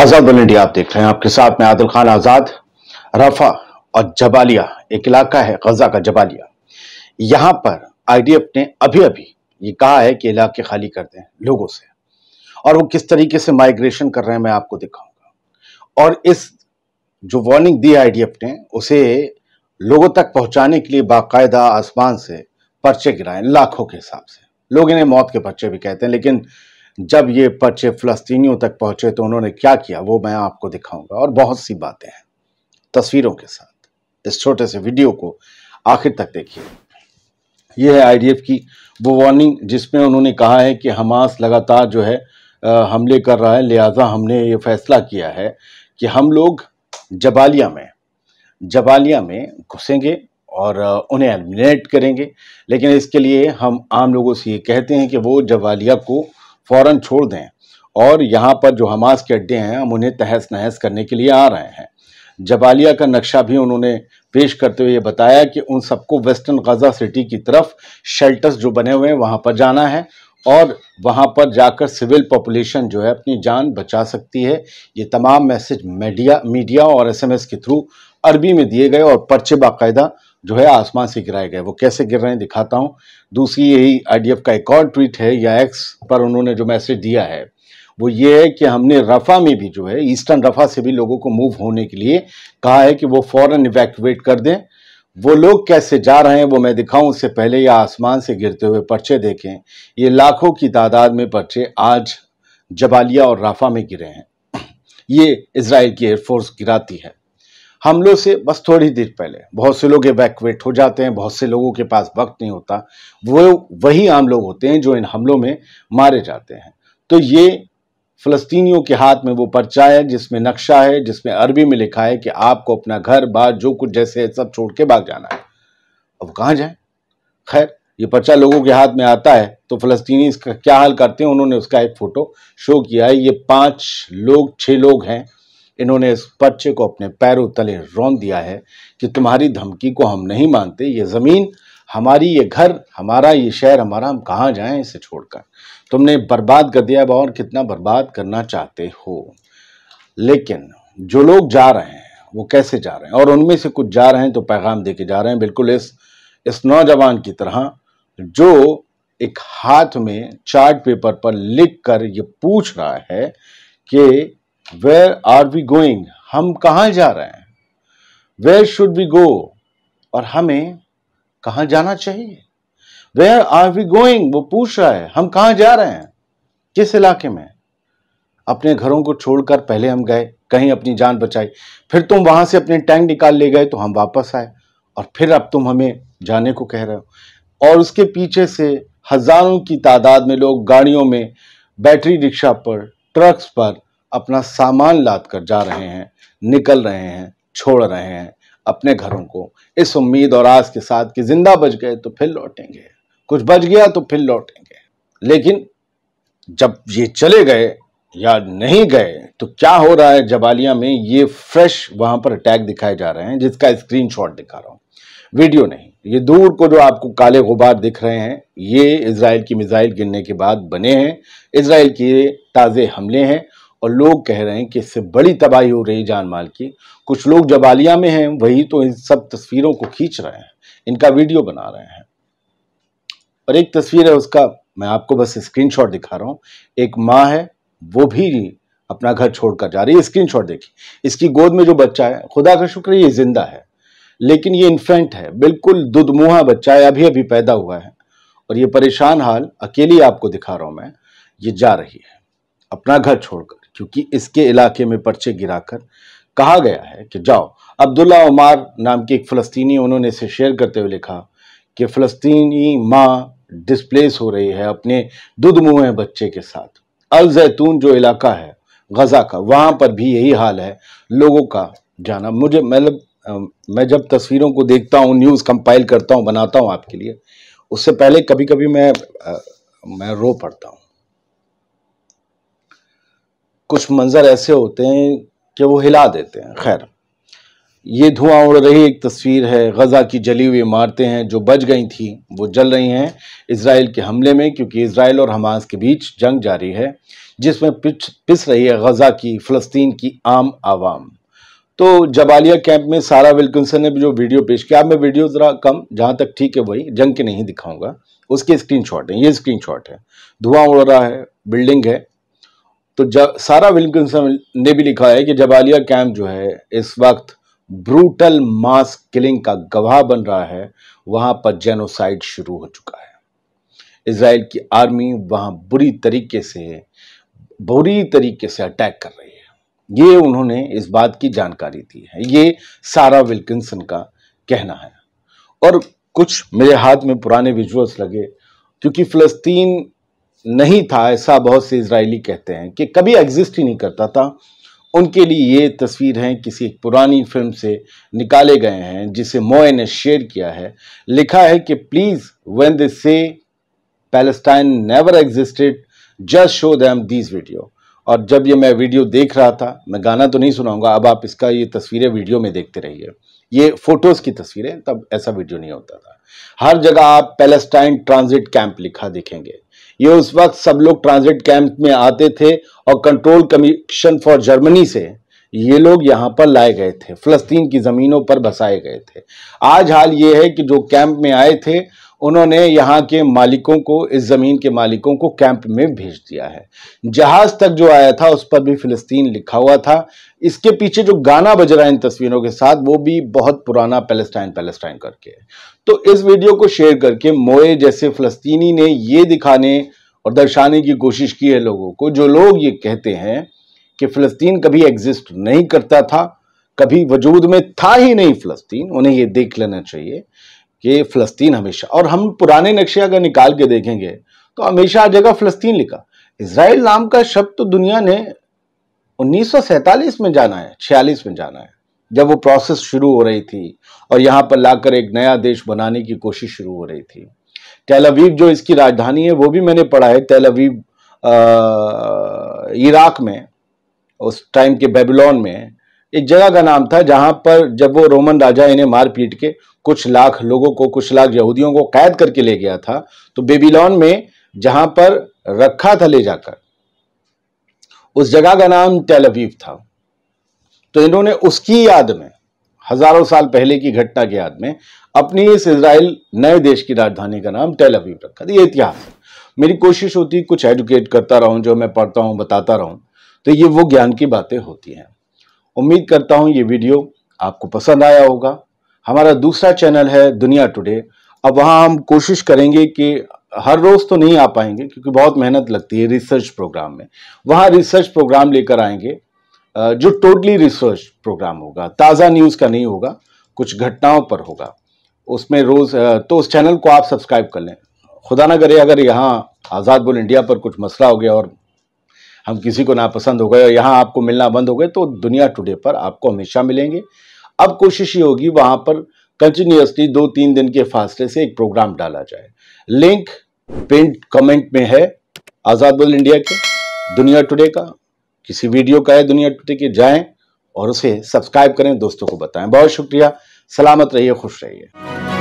आजाद India आप देख रहे हैं आपके साथ में आदिल खान आजाद रफा और जबालिया एक इलाका है गजा का जबालिया यहां पर आईडीएफ ने अभी अभी ये कहा है कि इलाके खाली कर दें लोगों से और वो किस तरीके से माइग्रेशन कर रहे हैं मैं आपको दिखाऊंगा और इस जो वार्निंग दी आईडीएफ ने उसे लोगों तक पहुंचाने के लिए बाकायदा आसमान से पर्चे गिराए लाखों के हिसाब से लोग इन्हें मौत के पर्चे भी कहते हैं लेकिन जब ये पर्चे फ़लस्तीनियों तक पहुँचे तो उन्होंने क्या किया वो मैं आपको दिखाऊंगा और बहुत सी बातें हैं तस्वीरों के साथ इस छोटे से वीडियो को आखिर तक देखिए यह है आईडीएफ की वो वार्निंग जिसमें उन्होंने कहा है कि हमास लगातार जो है हमले कर रहा है लिहाजा हमने ये फैसला किया है कि हम लोग जबालिया में जबालिया में घुसेंगे और उन्हें एलिमिनेट करेंगे लेकिन इसके लिए हम आम लोगों से ये कहते हैं कि वो जवालिया को फ़ौर छोड़ दें और यहाँ पर जो हमास के अड्डे हैं हम उन्हें तहस नहस करने के लिए आ रहे हैं जबालिया का नक्शा भी उन्होंने पेश करते हुए ये बताया कि उन सबको वेस्टर्न गज़ा सिटी की तरफ शेल्टर्स जो बने हुए हैं वहाँ पर जाना है और वहाँ पर जाकर सिविल पॉपुलेशन जो है अपनी जान बचा सकती है ये तमाम मैसेज मीडिया मीडिया और एसएमएस के थ्रू अरबी में दिए गए और पर्चे बाकायदा जो है आसमान से गिराए गए वो कैसे गिर रहे हैं दिखाता हूँ दूसरी यही आई का एक और ट्वीट है या एक्स पर उन्होंने जो मैसेज दिया है वो ये है कि हमने रफ़ा में भी जो है ईस्टर्न रफ़ा से भी लोगों को मूव होने के लिए कहा है कि वो फ़ौरन इवैक्यूएट कर दें वो लोग कैसे जा रहे हैं वो मैं दिखाऊं उससे पहले या आसमान से गिरते हुए पर्चे देखें ये लाखों की तादाद में पर्चे आज जबालिया और राफा में गिरे हैं ये इसराइल की एयरफोर्स गिराती है हमलों से बस थोड़ी देर पहले बहुत से लोग एवैक्यूएट हो जाते हैं बहुत से लोगों के पास वक्त नहीं होता वो वही आम लोग होते हैं जो इन हमलों में मारे जाते हैं तो ये फ़लस्तीनियों के हाथ में वो पर्चा है जिसमें नक्शा है जिसमें अरबी में लिखा है कि आपको अपना घर बार जो कुछ जैसे है सब छोड़ के भाग जाना है अब कहाँ जाए खैर ये पर्चा लोगों के हाथ में आता है तो फ़लस्तीनी इसका क्या हाल करते हैं उन्होंने उसका एक फ़ोटो शो किया है ये पाँच लोग छः लोग हैं इन्होंने इस पर्चे को अपने पैरों तले रौन दिया है कि तुम्हारी धमकी को हम नहीं मानते ये ज़मीन हमारी ये घर हमारा ये शहर हमारा हम कहाँ जाएं इसे छोड़कर तुमने बर्बाद कर दिया अब और कितना बर्बाद करना चाहते हो लेकिन जो लोग जा रहे हैं वो कैसे जा रहे हैं और उनमें से कुछ जा रहे हैं तो पैगाम दे के जा रहे हैं बिल्कुल इस इस नौजवान की तरह जो एक हाथ में चार्ट पेपर पर लिख कर ये पूछ रहा है कि वेयर आर वी गोइंग हम कहां जा रहे हैं वेयर शुड वी गो और हमें कहाँ जाना चाहिए वेयर आर वी गोइंग वो पूछ रहा है हम कहा जा रहे हैं किस इलाके में अपने घरों को छोड़कर पहले हम गए कहीं अपनी जान बचाई फिर तुम वहां से अपने टैंक निकाल ले गए तो हम वापस आए और फिर अब तुम हमें जाने को कह रहे हो और उसके पीछे से हजारों की तादाद में लोग गाड़ियों में बैटरी रिक्शा पर ट्रक्स पर अपना सामान लाद कर जा रहे हैं निकल रहे हैं छोड़ रहे हैं अपने घरों को इस उम्मीद और आस के साथ कि जिंदा बच गए तो फिर लौटेंगे कुछ बच गया तो फिर लौटेंगे लेकिन जब ये चले गए या नहीं गए तो क्या हो रहा है जबालिया में ये फ्रेश वहां पर अटैक दिखाए जा रहे हैं जिसका स्क्रीनशॉट दिखा रहा हूं वीडियो नहीं ये दूर को जो आपको काले गुबार दिख रहे हैं ये इसराइल की मिज़ाइल गिरने के बाद बने हैं इसराइल के ताज़े हमले हैं और लोग कह रहे हैं कि इससे बड़ी तबाही हो रही है जान माल की कुछ लोग जबालिया में हैं वही तो इन सब तस्वीरों को खींच रहे हैं इनका वीडियो बना रहे हैं और एक तस्वीर है उसका मैं आपको बस स्क्रीनशॉट दिखा रहा हूँ एक माँ है वो भी अपना घर छोड़कर जा रही है स्क्रीनशॉट देखिए इसकी गोद में जो बच्चा है खुदा का शुक्र ये जिंदा है लेकिन ये इन्फेंट है बिल्कुल दुधमुहा बच्चा है अभी अभी पैदा हुआ है और ये परेशान हाल अकेली आपको दिखा रहा हूँ मैं ये जा रही है अपना घर छोड़कर क्योंकि इसके इलाके में पर्चे गिराकर कहा गया है कि जाओ अब्दुल्ला उमर नाम के एक फ़लस्तीनी उन्होंने इसे शेयर करते हुए लिखा कि फ़लस्तीनी माँ डिस्प्लेस हो रही है अपने दुध मुँह बच्चे के साथ अल जैतून जो इलाका है गज़ा का वहाँ पर भी यही हाल है लोगों का जाना मुझे मतलब मैं जब तस्वीरों को देखता हूँ न्यूज़ कंपाइल करता हूँ बनाता हूँ आपके लिए उससे पहले कभी कभी मैं मैं रो पड़ता हूँ कुछ मंज़र ऐसे होते हैं कि वो हिला देते हैं खैर ये धुआं उड़ रही एक तस्वीर है गज़ा की जली हुई इमारतें हैं जो बच गई थी वो जल रही हैं इसराइल के हमले में क्योंकि इसराइल और हमास के बीच जंग जारी है जिसमें पिच पिस रही है गज़ा की फ़लस्तीन की आम आवाम तो जबालिया कैंप में सारा विल्किसन ने जो वीडियो पेश किया अब मैं वीडियो ज़रा कम जहाँ तक ठीक है वही जंग के नहीं दिखाऊंगा उसके स्क्रीन शॉट हैं ये स्क्रीन शॉट है धुआं उड़ रहा है बिल्डिंग है तो जब सारा विल्किंसन ने भी लिखा है कि जबालिया कैंप जो है इस वक्त ब्रूटल मास किलिंग का गवाह बन रहा है वहाँ पर जेनोसाइड शुरू हो चुका है इसराइल की आर्मी वहाँ बुरी तरीके से बुरी तरीके से अटैक कर रही है ये उन्होंने इस बात की जानकारी दी है ये सारा विल्किंसन का कहना है और कुछ मेरे हाथ में पुराने विजुअल्स लगे क्योंकि फ़लस्तीन नहीं था ऐसा बहुत से इसराइली कहते हैं कि कभी एग्जिस्ट ही नहीं करता था उनके लिए ये तस्वीर हैं किसी एक पुरानी फिल्म से निकाले गए हैं जिसे मोए ने शेयर किया है लिखा है कि please when they say Palestine never existed just show them these video और जब ये मैं वीडियो देख रहा था मैं गाना तो नहीं सुनाऊंगा अब आप इसका ये तस्वीरें वीडियो में देखते रहिए ये फ़ोटोज़ की तस्वीरें तब ऐसा वीडियो नहीं होता था हर जगह आप पैलेस्टाइन ट्रांजिट कैंप लिखा देखेंगे ये उस वक्त सब लोग ट्रांजिट कैंप में आते थे और कंट्रोल कमीशन फॉर जर्मनी से ये लोग यहाँ पर लाए गए थे फलस्तीन की ज़मीनों पर बसाए गए थे आज हाल ये है कि जो कैंप में आए थे उन्होंने यहाँ के मालिकों को इस ज़मीन के मालिकों को कैंप में भेज दिया है जहाज़ तक जो आया था उस पर भी फ़िलिस्तीन लिखा हुआ था इसके पीछे जो गाना बज रहा है इन तस्वीरों के साथ वो भी बहुत पुराना पैलेस्टाइन पैलेस्टाइन करके तो इस वीडियो को शेयर करके मोए जैसे फ़लस्तनी ने ये दिखाने और दर्शाने की कोशिश की है लोगों को जो लोग ये कहते हैं कि फ़लस्तीन कभी एग्जिस्ट नहीं करता था कभी वजूद में था ही नहीं फ़लस्तीन उन्हें ये देख लेना चाहिए कि फ़लस्तीन हमेशा और हम पुराने नक्शे अगर निकाल के देखेंगे तो हमेशा आ जाएगा फ़लस्तीन लिखा इसराइल नाम का शब्द तो दुनिया ने 1947 में जाना है 46 में जाना है जब वो प्रोसेस शुरू हो रही थी और यहाँ पर लाकर एक नया देश बनाने की कोशिश शुरू हो रही थी तेलवीब जो इसकी राजधानी है वो भी मैंने पढ़ा है तेलवीव इराक में उस टाइम के बेबीलोन में एक जगह का नाम था जहां पर जब वो रोमन राजा इन्हें मार पीट के कुछ लाख लोगों को कुछ लाख यहूदियों को कैद करके ले गया था तो बेबीलोन में जहां पर रखा था ले जाकर उस जगह का नाम टेलवीव था तो इन्होंने उसकी याद में हजारों साल पहले की घटना की याद में अपनी इस इसराइल नए देश की राजधानी का नाम टेल रखा था ये इतिहास मेरी कोशिश होती कुछ एजुकेट करता रहूं जो मैं पढ़ता हूं बताता रहूं तो ये वो ज्ञान की बातें होती हैं उम्मीद करता हूँ ये वीडियो आपको पसंद आया होगा हमारा दूसरा चैनल है दुनिया टुडे अब वहाँ हम कोशिश करेंगे कि हर रोज़ तो नहीं आ पाएंगे क्योंकि बहुत मेहनत लगती है रिसर्च प्रोग्राम में वहाँ रिसर्च प्रोग्राम लेकर आएंगे जो टोटली रिसर्च प्रोग्राम होगा ताज़ा न्यूज़ का नहीं होगा कुछ घटनाओं पर होगा उसमें रोज़ तो उस चैनल को आप सब्सक्राइब कर लें खुदा ना करे अगर यहाँ आज़ाद बुल इंडिया पर कुछ मसला हो गया और हम किसी को नापसंद हो गए और यहाँ आपको मिलना बंद हो गए तो दुनिया टुडे पर आपको हमेशा मिलेंगे अब कोशिश ये होगी वहाँ पर कंटिन्यूसली दो तीन दिन के फासले से एक प्रोग्राम डाला जाए लिंक पेंट कमेंट में है आज़ाद वर्ल्ड इंडिया के दुनिया टुडे का किसी वीडियो का है दुनिया टुडे के जाएं और उसे सब्सक्राइब करें दोस्तों को बताएं बहुत शुक्रिया सलामत रहिए खुश रहिए